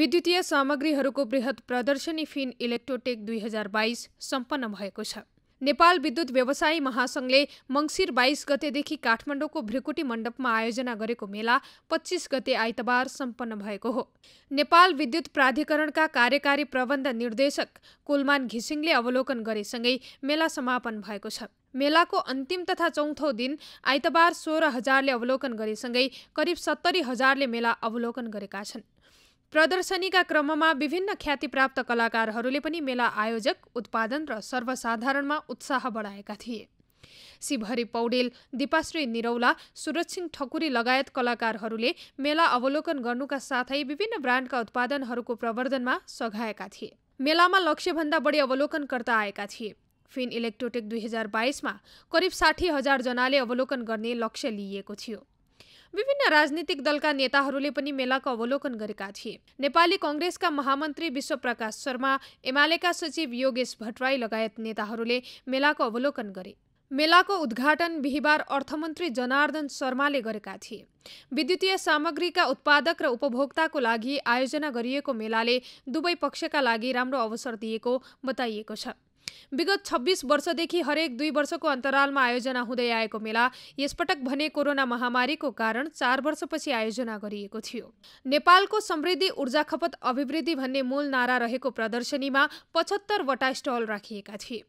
विद्युतीय सामग्रीहरूको वृहत प्रदर्शनी फिन इलेक्ट्रोटेक दुई हजार बाइस सम्पन्न भएको छ नेपाल विद्युत व्यवसायी महासङ्घले मङ्सिर बाइस गतेदेखि काठमाडौँको भ्रिकुटी मण्डपमा आयोजना गरेको मेला पच्चिस गते आइतबार सम्पन्न भएको हो नेपाल विद्युत प्राधिकरणका कार्यकारी प्रबन्ध निर्देशक कुलमान घिसिङले अवलोकन गरेसँगै मेला समापन भएको छ मेलाको अन्तिम तथा चौथो दिन आइतबार सोह्र हजारले अवलोकन गरेसँगै करिब सत्तरी हजारले मेला अवलोकन गरेका छन् प्रदर्शनीका क्रममा विभिन्न ख्यातिप्राप्त कलाकारहरूले पनि मेला आयोजक उत्पादन र सर्वसाधारणमा उत्साह बढाएका थिए शिवहरी पौडेल दिपाश्री निरौला सुरजसिंह ठकुरी लगायत कलाकारहरूले मेला अवलोकन गर्नुका साथै विभिन्न ब्रान्डका उत्पादनहरूको प्रवर्धनमा सघाएका थिए मेलामा लक्ष्यभन्दा बढी अवलोकनकर्ता आएका थिए फिन इलेक्ट्रोटेक दुई हजार बाइसमा करिब साठी हजार जनाले अवलोकन गर्ने लक्ष्य लिइएको थियो विभिन्न राजनीतिक दलका नेताहरूले पनि मेलाको अवलोकन गरेका थिए नेपाली कङ्ग्रेसका महामन्त्री विश्वप्रकाश शर्मा एमालेका सचिव योगेश भट्टराई लगायत नेताहरूले मेलाको अवलोकन गरे मेलाको उद्घाटन बिहिबार अर्थमन्त्री जनार्दन शर्माले गरेका थिए विद्युतीय सामग्रीका उत्पादक र उपभोक्ताको लागि आयोजना गरिएको मेलाले दुवै पक्षका लागि राम्रो अवसर दिएको बताइएको छ विगत छब्बिस वर्षदेखि हरेक दुई वर्षको अन्तरालमा आयोजना हुँदै आएको मेला यसपटक भने कोरोना महामारीको कारण चार वर्षपछि आयोजना गरिएको थियो नेपालको समृद्धि ऊर्जा खपत अभिवृद्धि भन्ने मूल नारा रहेको प्रदर्शनीमा पचहत्तरवटा स्टल राखिएका थिए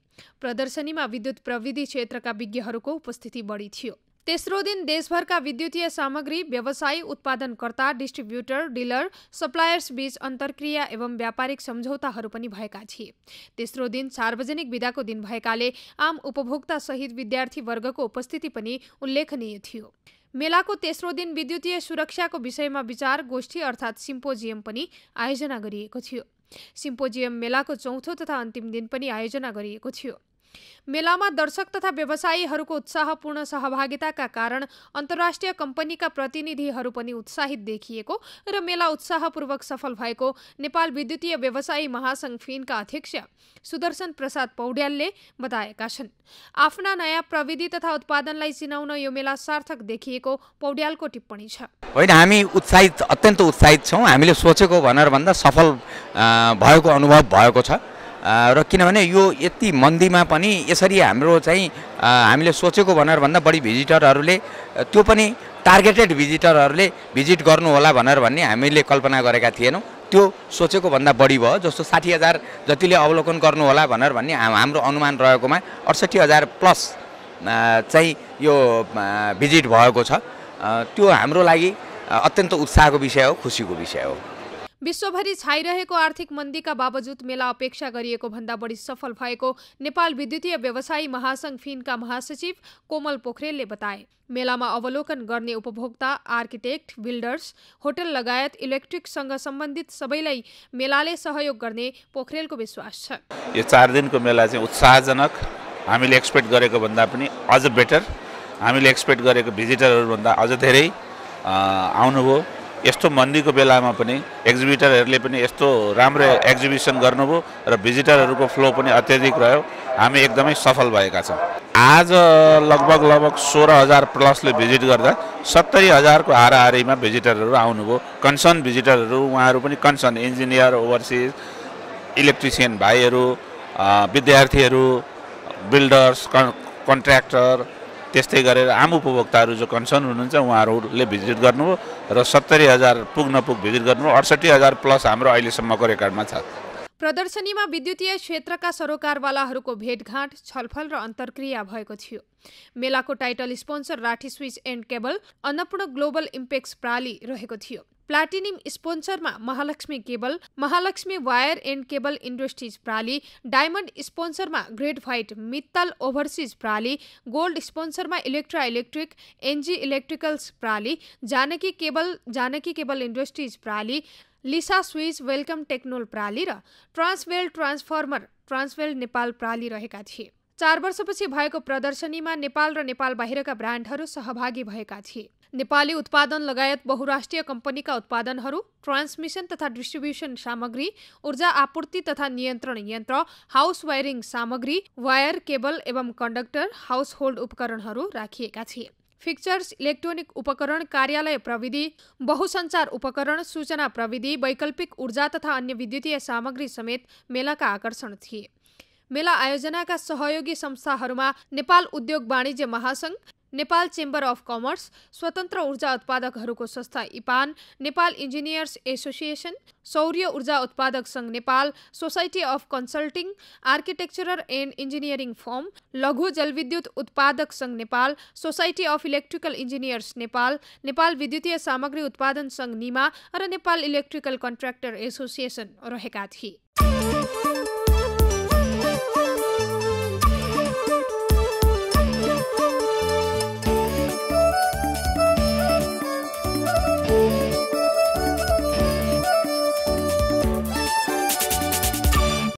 प्रदर्शनीमा विद्युत प्रविधि क्षेत्रका विज्ञहरूको उपस्थिति बढी थियो तेस्रो दिन देशभरका विद्युतीय सामग्री व्यवसायी उत्पादनकर्ता डिस्ट्रिब्युटर डिलर सप्लायर्स बीच अन्तर्क्रिया एवं व्यापारिक सम्झौताहरू पनि भएका थिए तेस्रो दिन सार्वजनिक विदाको दिन भएकाले आम उपभोक्ता सहित विद्यार्थी वर्गको उपस्थिति पनि उल्लेखनीय थियो मेलाको तेस्रो दिन विद्युतीय सुरक्षाको विषयमा विचार गोष्ठी अर्थात् सिम्पोजियम पनि आयोजना गरिएको थियो सिम्पोजियम मेलाको चौथो तथा अन्तिम दिन पनि आयोजना गरिएको थियो मेलामा दर्शक तथा व्यवसायीहरूको उत्साहपूर्ण सहभागिताका कारण अन्तर्राष्ट्रिय कम्पनीका प्रतिनिधिहरू पनि उत्साहित देखिएको र मेला उत्साहपूर्वक सफल भएको नेपाल विद्युतीय व्यवसायी महासङ्घ फिनका अध्यक्ष सुदर्शन प्रसाद पौड्यालले बताएका छन् आफ्ना नयाँ प्रविधि तथा उत्पादनलाई चिनाउन यो मेला सार्थक देखिएको पौड्यालको टिप्पणी छ होइन हामी उत्साहित अत्यन्त उत्साहित छौँ हामीले सोचेको भनेर भन्दा सफल भएको अनुभव भएको छ र किनभने यो यति मन्दीमा पनि यसरी हाम्रो चाहिँ हामीले सोचेको भनेर भन्दा बढी भिजिटरहरूले त्यो पनि टार्गेटेड भिजिटरहरूले भिजिट गर्नु होला भनेर भन्ने हामीले कल्पना गरेका थिएनौँ त्यो सोचेको भन्दा बढी भयो जस्तो साठी हजार जतिले अवलोकन गर्नु होला भनेर भन्ने हाम्रो अनुमान रहेकोमा अडसट्ठी हजार प्लस चाहिँ यो भिजिट भएको छ त्यो हाम्रो लागि अत्यन्त उत्साहको विषय हो खुसीको विषय हो विश्वभरि छाइरहेको आर्थिक मन्दीका बावजुद मेला अपेक्षा गरिएको भन्दा बढी सफल भएको नेपाल विद्युतीय व्यवसायी महासंघ फिनका महासचिव कोमल पोखरेलले बताए मेलामा अवलोकन गर्ने उपभोक्ता आर्किटेक्ट बिल्डर्स होटल लगायत इलेक्ट्रिकसँग सम्बन्धित सबैलाई मेलाले सहयोग गर्ने पोखरेलको विश्वास छ यो चार दिनको मेला चाहिँ उत्साहजनक हामीले एक्सपेक्ट गरेको भन्दा पनि अझ बेटर हामीले एक्सपेक्ट गरेको भिजिटरहरूभन्दा अझ धेरै आउनुभयो यस्तो मन्दीको बेलामा पनि एक्जिबिटरहरूले पनि यस्तो राम्रो एक्जिबिसन गर्नुभयो र भिजिटरहरूको फ्लो पनि अत्याधिक रह्यो हामी एकदमै सफल भएका छौँ आज लगभग लगभग सोह्र हजार प्लसले भिजिट गर्दा सत्तरी हजारको हाराहारीमा भिजिटरहरू आउनुभयो कन्सर्न भिजिटरहरू उहाँहरू पनि कन्सर्न इन्जिनियर ओभरसिज इलेक्ट्रिसियन भाइहरू विद्यार्थीहरू बिल्डर्स कन् कन्ट्र्याक्टर त्यस्तै गरेर आम उपभोक्ताहरू जो कन्सर्न हुनुहुन्छ उहाँहरूले भिजिट गर्नु र सत्तरी हजार पुग नपुग भिजिट गर्नु अडसट्ठी हजार प्लस हाम्रो अहिलेसम्मको रेकर्डमा छ प्रदर्शनीमा विद्युतीय क्षेत्रका सरोकारवालाहरूको भेटघाट छलफल र अन्तर्क्रिया भएको थियो मेलाको title sponsor Rathi switch and cable Annapurna global impex प्राली रहेको थियो प्लाटिनियम स्पोन्सरमा Mahalaxmi cable Mahalaxmi wire and cable industries प्राली डायमन्ड स्पोन्सरमा ग्रेट व्हाइट मित्तल ओभरसिज प्राली गोल्ड स्पोन्सरमा इलेक्ट्रा इलेक्ट्रिक एनजी इलेक्ट्रिकल्स प्राली Janaki cable Janaki cable industries प्राली लिसा स्विच वेलकम टेक्नोल प्राली र ट्रान्सवेल ट्रान्सफर्मर ट्रान्सवेल नेपाल प्राली रहेका थिए चार वर्षपछि भएको प्रदर्शनीमा नेपाल र नेपाल बाहिरका ब्रान्डहरू सहभागी भएका थिए नेपाली उत्पादन लगायत बहुराष्ट्रिय कम्पनीका उत्पादनहरू ट्रान्समिसन तथा डिस्ट्रिब्युसन सामग्री ऊर्जा आपूर्ति तथा नियन्त्रण यन्त्र हाउस वायरिङ सामग्री वायर केबल एवं कन्डक्टर हाउस होल्ड उपकरणहरू राखिएका थिए फिक्चर्स इलेक्ट्रोनिक उपकरण कार्यालय प्रविधि बहुसञ्चार उपकरण सूचना प्रविधि वैकल्पिक ऊर्जा तथा अन्य विद्युतीय सामग्री समेत मेलाका आकर्षण थिए मेला आयोजनाका सहयोगी संस्थाहरूमा नेपाल उद्योग वाणिज्य महासङ्घ नेपाल चेम्बर अफ कमर्स स्वतन्त्र ऊर्जा उत्पादकहरूको संस्था इपान नेपाल इन्जिनियर्स एसोसिएसन सौर्य ऊर्जा उत्पादक सङ्घ Nepal society of consulting architectural and engineering firm लघु जलविद्युत उत्पादक सङ्घ Nepal society of electrical engineers Nepal Nepal विद्युतीय सामग्री उत्पादन सङ्घ निमा र नेपाल इलेक्ट्रिकल कन्ट्र्याक्टर एसोसिएसन रहेका थिए